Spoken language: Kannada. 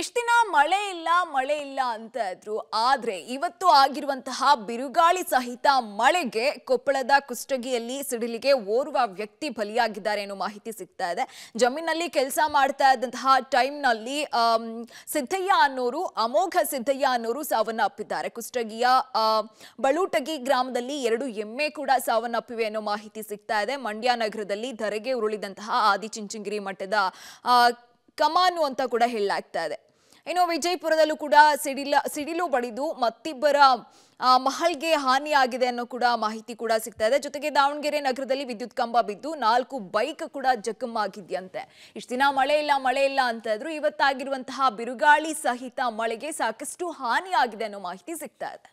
ಇಷ್ಟು ದಿನ ಮಳೆ ಇಲ್ಲ ಮಳೆ ಇಲ್ಲ ಅಂತ ಇದ್ರು ಆದರೆ ಇವತ್ತು ಆಗಿರುವಂತಹ ಬಿರುಗಾಳಿ ಸಹಿತ ಮಳೆಗೆ ಕೊಪ್ಪಳದ ಕುಷ್ಟಗಿಯಲ್ಲಿ ಸಿಡಿಲಿಗೆ ಓರ್ವ ವ್ಯಕ್ತಿ ಬಲಿಯಾಗಿದ್ದಾರೆ ಅನ್ನೋ ಮಾಹಿತಿ ಸಿಗ್ತಾ ಇದೆ ಜಮೀನಲ್ಲಿ ಕೆಲಸ ಮಾಡ್ತಾ ಇದ್ದಂತಹ ಟೈಮ್ನಲ್ಲಿ ಸಿದ್ದಯ್ಯ ಅನ್ನೋರು ಅಮೋಘ ಸಿದ್ದಯ್ಯ ಅನ್ನೋರು ಸಾವನ್ನಪ್ಪಿದ್ದಾರೆ ಕುಷ್ಟಗಿಯ ಬಳೂಟಗಿ ಗ್ರಾಮದಲ್ಲಿ ಎರಡು ಎಮ್ಮೆ ಕೂಡ ಸಾವನ್ನಪ್ಪಿವೆ ಅನ್ನೋ ಮಾಹಿತಿ ಸಿಗ್ತಾ ಇದೆ ಮಂಡ್ಯ ನಗರದಲ್ಲಿ ಧರೆಗೆ ಉರುಳಿದಂತಹ ಆದಿಚುಂಚನಗಿರಿ ಮಠದ ಕಮಾನು ಅಂತ ಕೂಡ ಹೇಳಲಾಗ್ತಾ ಇದೆ ಇನ್ನು ವಿಜಯಪುರದಲ್ಲೂ ಕೂಡ ಸಿಡಿಲ ಸಿಡಿಲು ಬಡಿದು ಮತ್ತಿಬ್ಬರ ಮಹಲ್ಗೆ ಹಾನಿಯಾಗಿದೆ ಅನ್ನೋ ಕೂಡ ಮಾಹಿತಿ ಕೂಡ ಸಿಗ್ತಾ ಇದೆ ಜೊತೆಗೆ ದಾವಣಗೆರೆ ನಗರದಲ್ಲಿ ವಿದ್ಯುತ್ ಕಂಬ ಬಿದ್ದು ನಾಲ್ಕು ಬೈಕ್ ಕೂಡ ಜಖಮ್ ಆಗಿದ್ಯಂತೆ ಇಷ್ಟು ದಿನ ಮಳೆ ಇಲ್ಲ ಮಳೆ ಇಲ್ಲ ಅಂತ ಇದ್ರು ಇವತ್ತಾಗಿರುವಂತಹ ಬಿರುಗಾಳಿ ಸಹಿತ ಮಳೆಗೆ ಸಾಕಷ್ಟು ಹಾನಿಯಾಗಿದೆ ಅನ್ನೋ ಮಾಹಿತಿ ಸಿಗ್ತಾ ಇದೆ